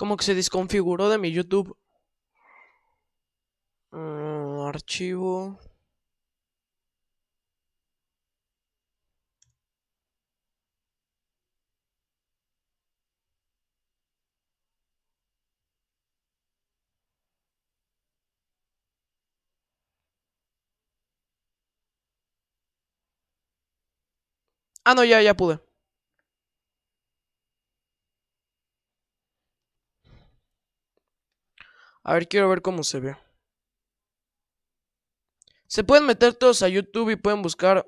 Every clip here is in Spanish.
Como que se desconfiguró de mi YouTube. Mm, archivo. Ah, no, ya, ya pude. A ver, quiero ver cómo se ve. Se pueden meter todos a YouTube y pueden buscar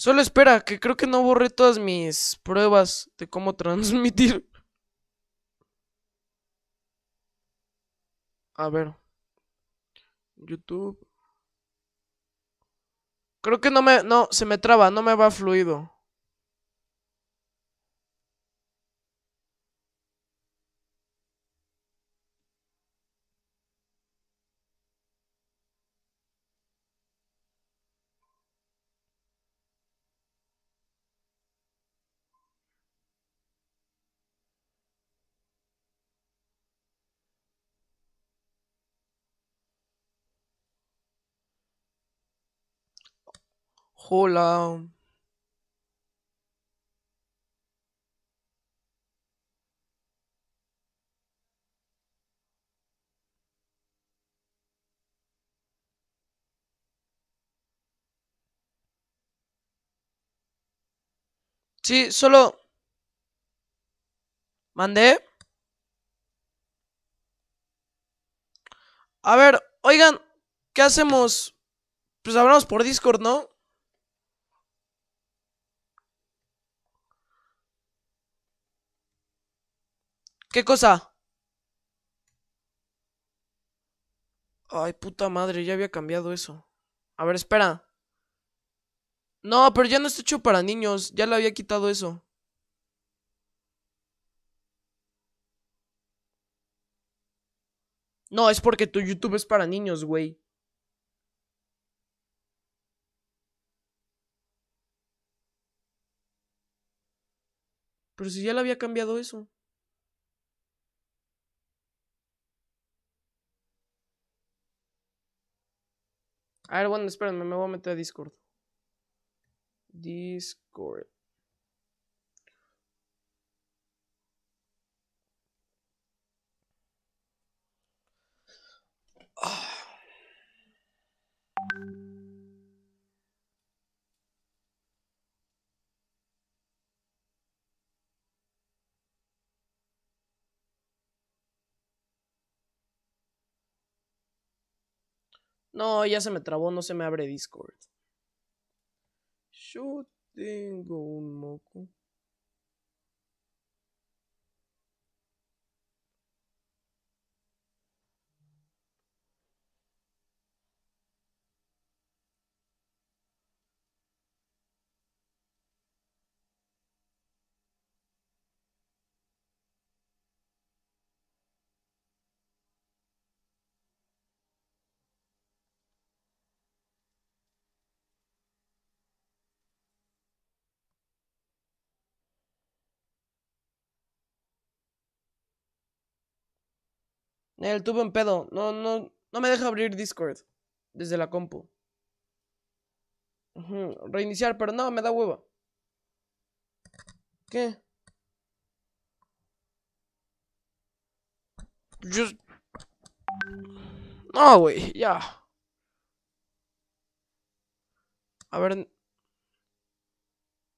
Solo espera, que creo que no borré todas mis pruebas de cómo transmitir. A ver. YouTube. Creo que no me... No, se me traba, no me va fluido. Hola. Sí, solo... Mandé. A ver, oigan, ¿qué hacemos? Pues hablamos por Discord, ¿no? ¿Qué cosa? Ay, puta madre, ya había cambiado eso. A ver, espera. No, pero ya no está hecho para niños. Ya le había quitado eso. No, es porque tu YouTube es para niños, güey. Pero si ya le había cambiado eso. A ver, bueno, espérenme, me voy a meter a Discord. Discord. Ah. No, ya se me trabó, no se me abre Discord. Yo tengo un moco. El tubo en pedo. No, no, no me deja abrir Discord desde la compu. Reiniciar, pero no, me da hueva. ¿Qué? Yo... No, güey, ya. A ver...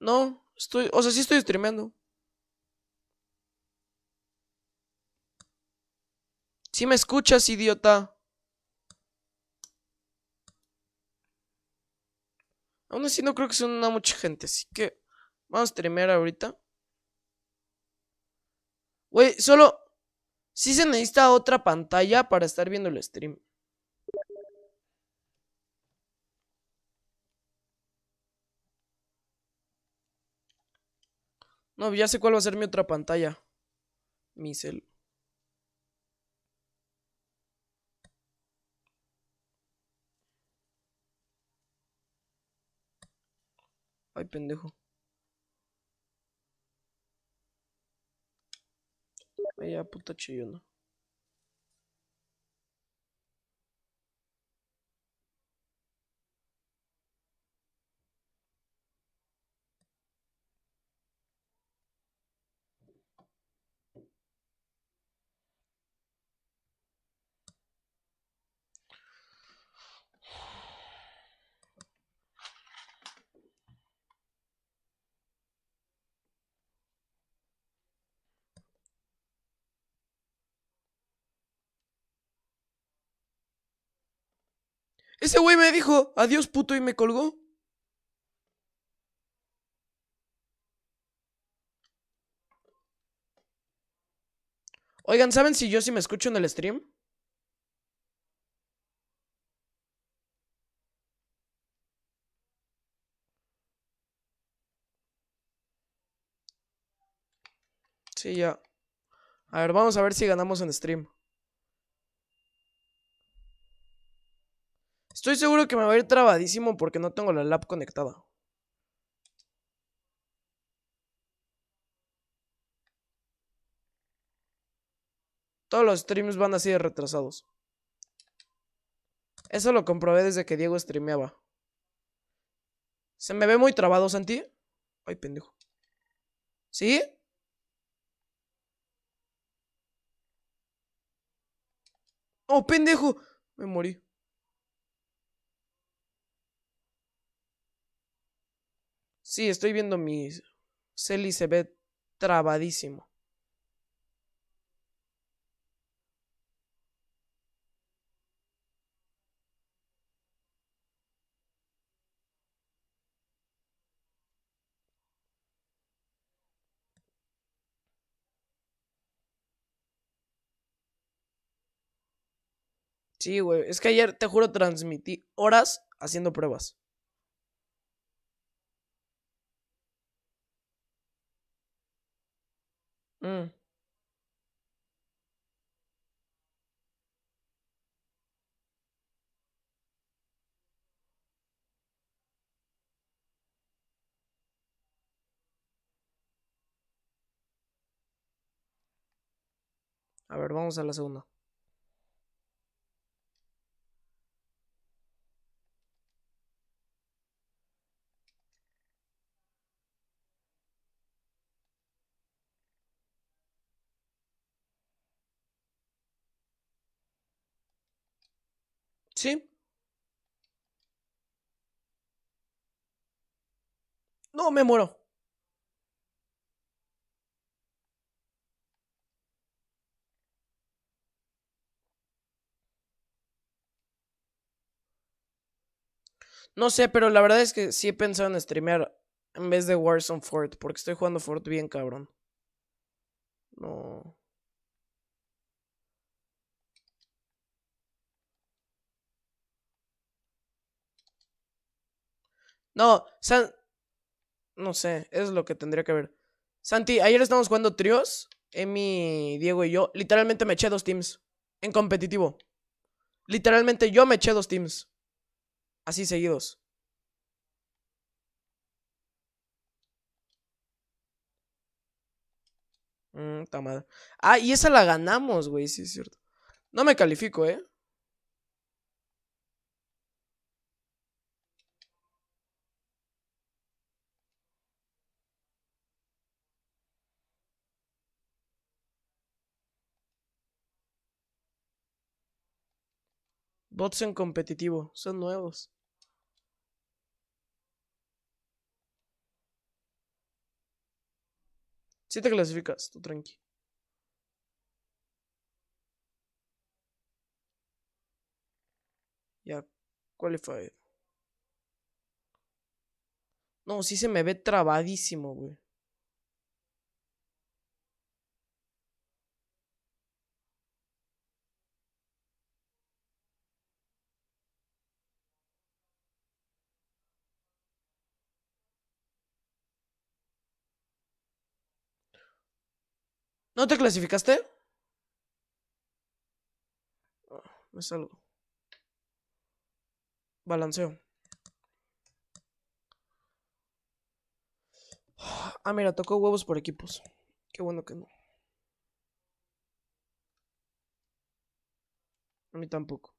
No, estoy... O sea, sí estoy streameando. Si me escuchas, idiota? Aún así no creo que sea una mucha gente, así que vamos a streamear ahorita. Güey, solo... si se necesita otra pantalla para estar viendo el stream. No, ya sé cuál va a ser mi otra pantalla. Mi Ay, pendejo. Ay, puta chillona. Ese güey me dijo, adiós puto, y me colgó. Oigan, ¿saben si yo sí me escucho en el stream? Sí, ya. A ver, vamos a ver si ganamos en stream. Estoy seguro que me va a ir trabadísimo porque no tengo la lab conectada. Todos los streams van así de retrasados. Eso lo comprobé desde que Diego streameaba. ¿Se me ve muy trabado, Santi? Ay, pendejo. ¿Sí? ¡Oh, pendejo! Me morí. Sí, estoy viendo mi Celi se ve trabadísimo. Sí, güey. Es que ayer, te juro, transmití horas haciendo pruebas. Mm. A ver, vamos a la segunda. ¿Sí? No, me muero. No sé, pero la verdad es que sí he pensado en streamear en vez de Warzone Fort, porque estoy jugando Fort bien cabrón. No. No, San... No sé, es lo que tendría que ver. Santi, ayer estamos jugando tríos. Emi, Diego y yo. Literalmente me eché dos teams. En competitivo. Literalmente yo me eché dos teams. Así seguidos. Mmm, Ah, y esa la ganamos, güey, sí es cierto. No me califico, ¿eh? Bots en competitivo, son nuevos. Si te clasificas, tú tranqui. Ya, qualified. No, si se me ve trabadísimo, güey. ¿No te clasificaste? me ah, salgo. Balanceo. Ah, mira, tocó huevos por equipos. Qué bueno que no. A mí tampoco.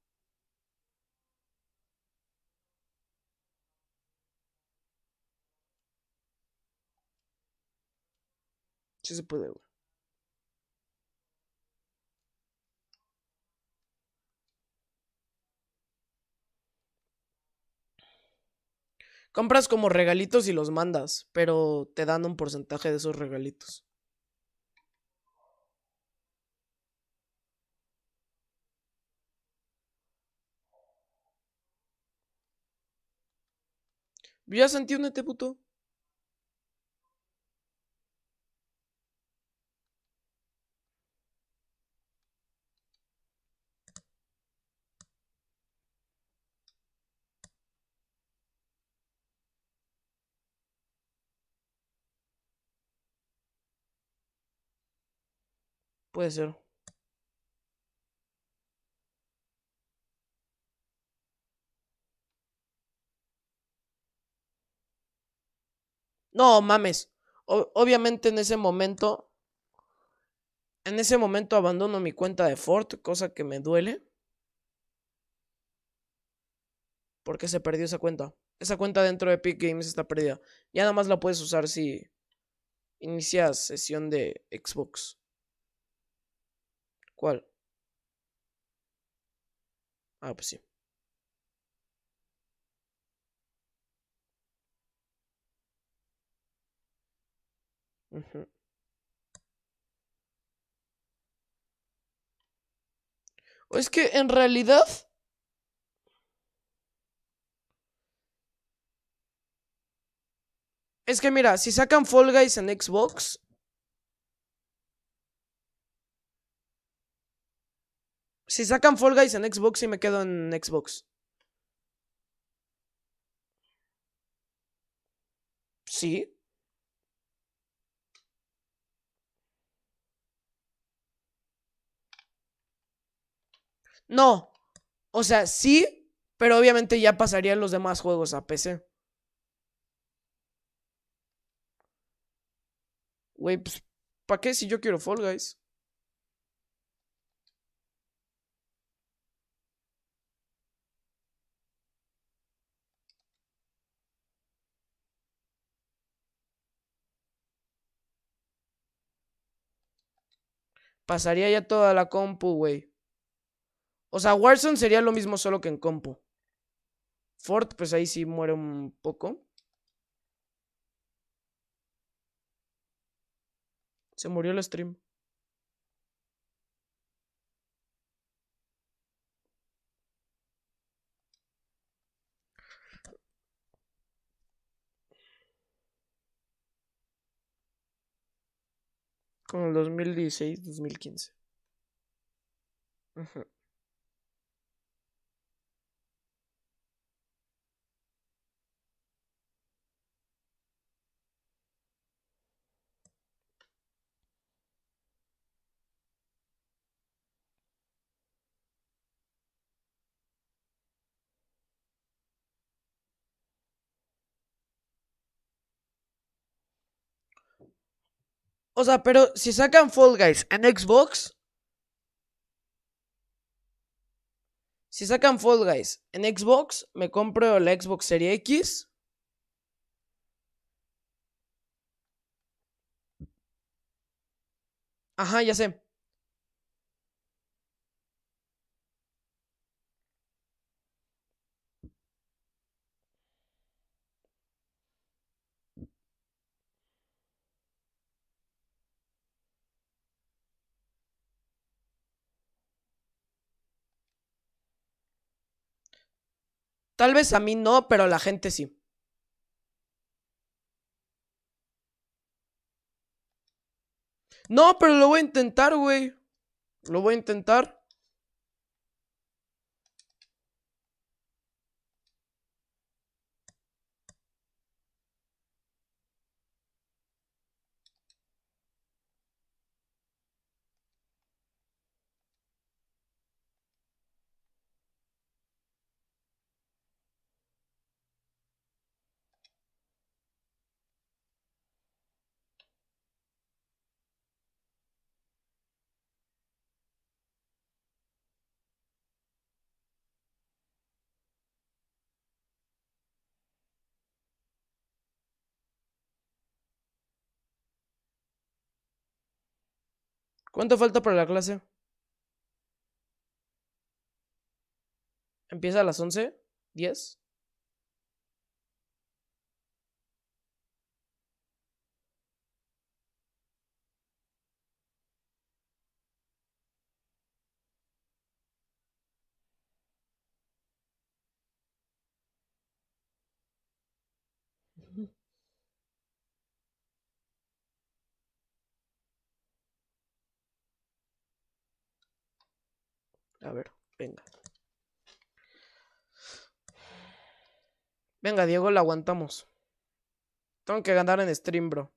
Sí se puede, güey. Compras como regalitos y los mandas, pero te dan un porcentaje de esos regalitos. Ya sentí un e puto. No mames. obviamente en ese momento. En ese momento abandono mi cuenta de Fort, cosa que me duele. Porque se perdió esa cuenta. Esa cuenta dentro de Epic Games está perdida. Ya nada más la puedes usar si inicias sesión de Xbox. ¿Cuál? Ah, pues sí. O es que en realidad... Es que mira, si sacan Fall Guys en Xbox, Si sacan Fall Guys en Xbox, y me quedo en Xbox. Sí. No. O sea, sí, pero obviamente ya pasarían los demás juegos a PC. Güey, pues, ¿para qué si yo quiero Fall Guys? pasaría ya toda la compu, güey. O sea, Warzone sería lo mismo solo que en compu. Fort, pues ahí sí muere un poco. Se murió el stream. Como el 2016, 2015. Ajá. O sea, pero si sacan Fall Guys en Xbox. Si sacan Fall Guys en Xbox, me compro la Xbox Serie X. Ajá, ya sé. Tal vez a mí no, pero a la gente sí. No, pero lo voy a intentar, güey. Lo voy a intentar. ¿Cuánto falta para la clase? ¿Empieza a las 11? ¿10? A ver, venga. Venga, Diego, la aguantamos. Tengo que ganar en stream, bro.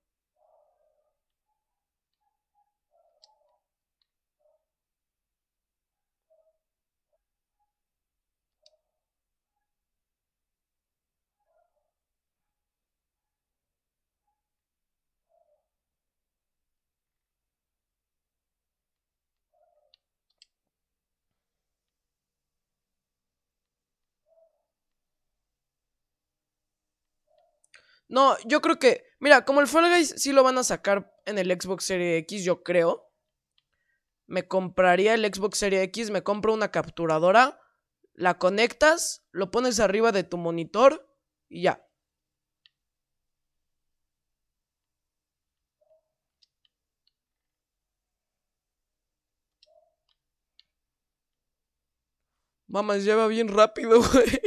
No, yo creo que. Mira, como el Fall Guys sí lo van a sacar en el Xbox Series X, yo creo. Me compraría el Xbox Series X, me compro una capturadora, la conectas, lo pones arriba de tu monitor y ya. ya lleva bien rápido, güey.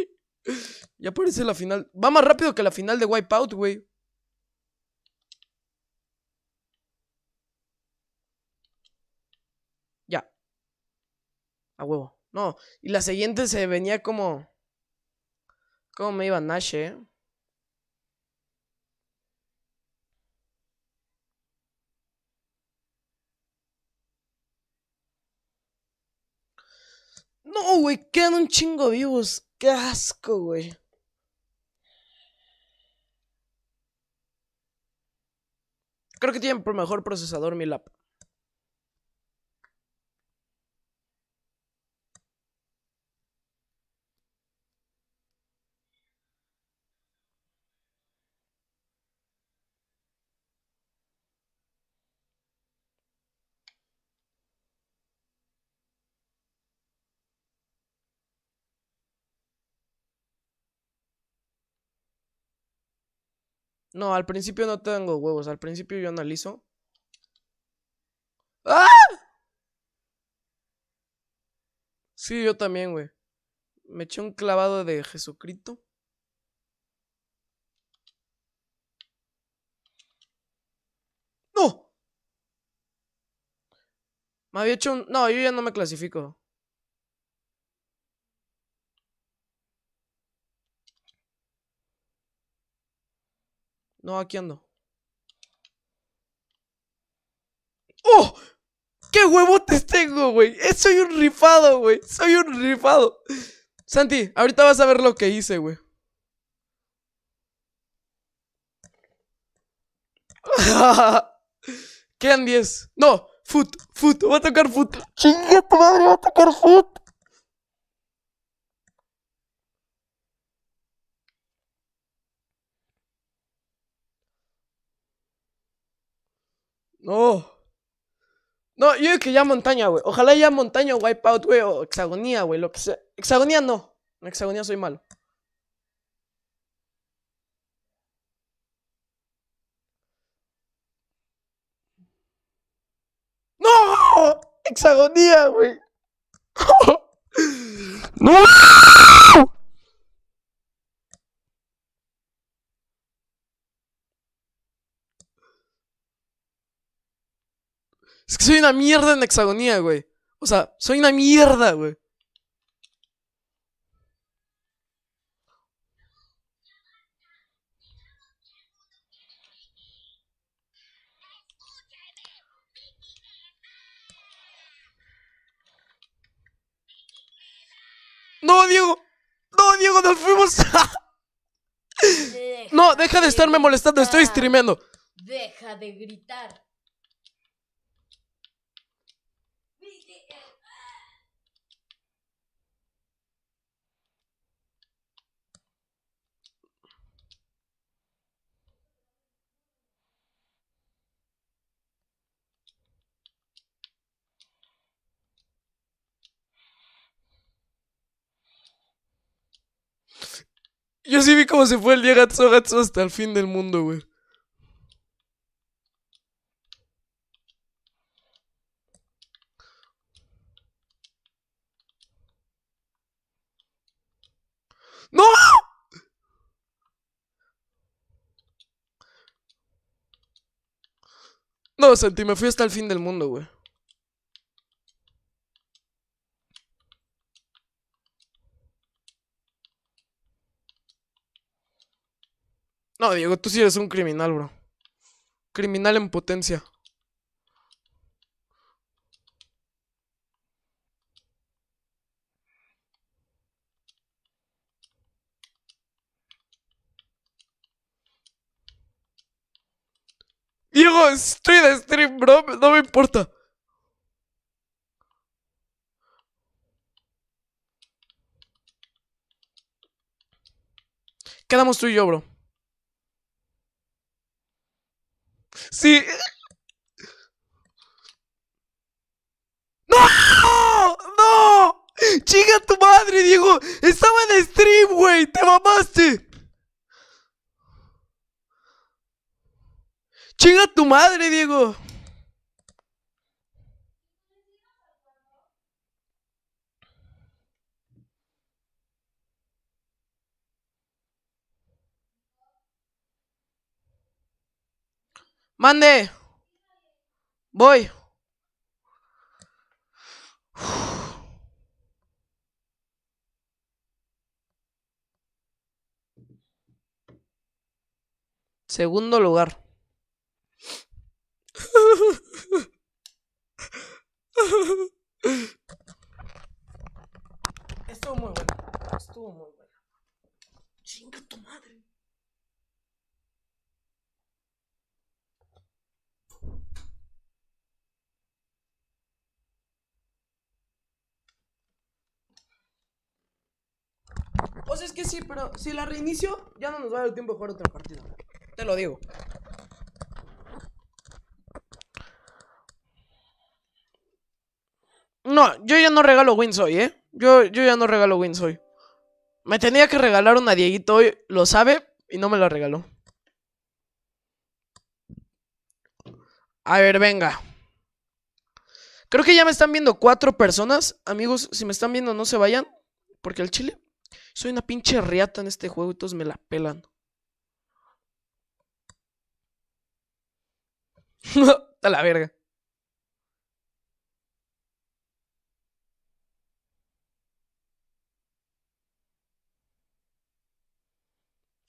Ya parece la final. Va más rápido que la final de Wipeout, güey. Ya. A huevo. No. Y la siguiente se venía como. Como me iba Nash, eh? No, güey, quedan un chingo vivos. Qué asco, güey. Creo que tiene por mejor procesador mi laptop. No, al principio no tengo huevos. Al principio yo analizo. ¡Ah! Sí, yo también, güey. Me eché un clavado de Jesucristo. ¡No! Me había hecho un... No, yo ya no me clasifico. No, aquí ando. ¡Oh! ¡Qué huevotes tengo, güey! Eh, soy un rifado, güey. Soy un rifado. Santi, ahorita vas a ver lo que hice, güey. Quedan 10. No, foot, foot. Va a tocar foot. Chinga tu madre, va a tocar foot. No. No, yo digo que ya montaña, güey. Ojalá ya montaña wipe wipeout, güey, o hexagonía, güey, lo que sea. Hexagonía no. En hexagonía soy malo. ¡No! Hexagonía, güey. ¡No! Es que soy una mierda en hexagonía, güey. O sea, soy una mierda, güey. No, Diego. No, Diego, nos fuimos. no, deja de estarme molestando. Estoy streameando. Deja de gritar. Yo sí vi cómo se fue el día Gatso Gatso hasta el fin del mundo, güey. ¡No! No, sentí, me fui hasta el fin del mundo, güey. No, Diego, tú sí eres un criminal, bro. Criminal en potencia. Diego, estoy de stream, bro. No me importa. Quedamos tú y yo, bro. Sí. ¡No! ¡No! Chinga tu madre, Diego! ¡Estaba en stream, güey! ¡Te mamaste! ¡Chinga tu madre, Diego! Mande. Voy. Segundo lugar. Estuvo muy bueno. Estuvo muy bueno. Chinga tu madre. es que sí, pero si la reinicio, ya no nos va a dar tiempo de jugar otra partida. Te lo digo. No, yo ya no regalo wins hoy, ¿eh? Yo, yo ya no regalo wins hoy. Me tenía que regalar una Dieguito hoy, lo sabe, y no me la regaló. A ver, venga. Creo que ya me están viendo cuatro personas. Amigos, si me están viendo, no se vayan. Porque el chile soy una pinche riata en este juego y todos me la pelan. A la verga.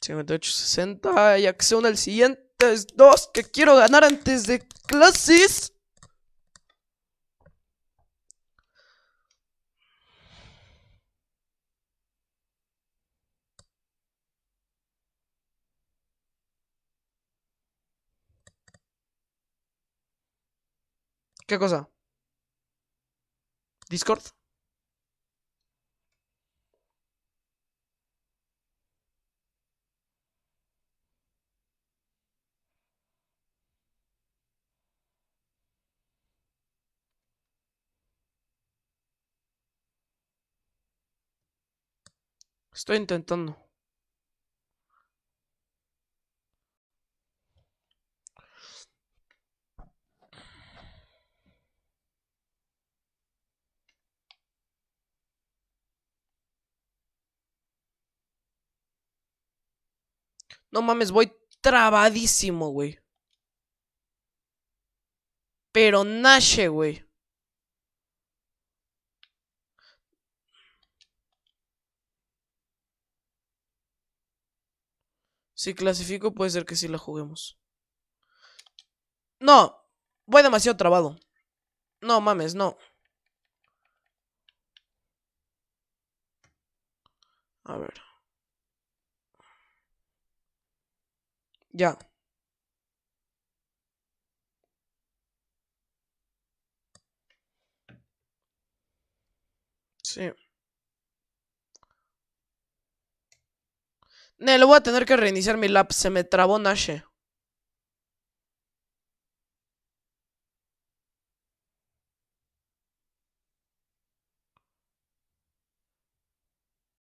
60. y acción al siguiente. dos que quiero ganar antes de clases. ¿Qué cosa? ¿Discord? Estoy intentando. No mames, voy trabadísimo, güey. Pero nache, güey. Si clasifico, puede ser que sí la juguemos. No, voy demasiado trabado. No mames, no. A ver. Ya. Sí. Ne, lo voy a tener que reiniciar mi lap. Se me trabó Nashe.